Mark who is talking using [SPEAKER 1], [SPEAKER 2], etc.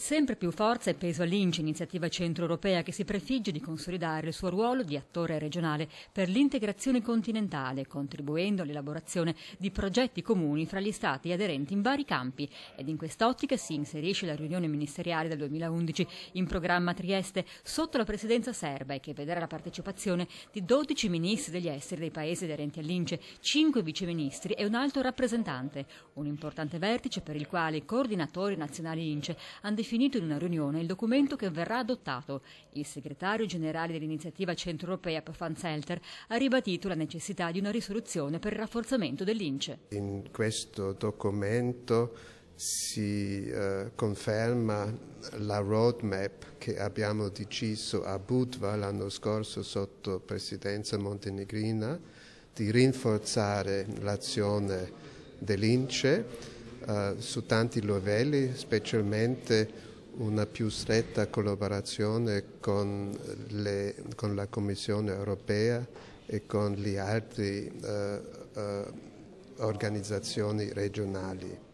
[SPEAKER 1] Sempre più forza e peso a iniziativa centroeuropea che si prefigge di consolidare il suo ruolo di attore regionale per l'integrazione continentale, contribuendo all'elaborazione di progetti comuni fra gli stati aderenti in vari campi ed in quest'ottica si inserisce la riunione ministeriale del 2011 in programma Trieste sotto la presidenza serba e che vedrà la partecipazione di 12 ministri degli esteri dei paesi aderenti a 5 viceministri e un alto rappresentante, un importante vertice per il quale i coordinatori nazionali Ince hanno definito definito in una riunione il documento che verrà adottato. Il segretario generale dell'iniziativa centroeuropea Fanzelter ha ribadito la necessità di una risoluzione per il rafforzamento dell'INCE.
[SPEAKER 2] In questo documento si eh, conferma la roadmap che abbiamo deciso a Budva l'anno scorso sotto presidenza montenegrina di rinforzare l'azione dell'INCE eh, su tanti livelli, specialmente una più stretta collaborazione con, le, con la Commissione europea e con le altre eh, eh, organizzazioni regionali.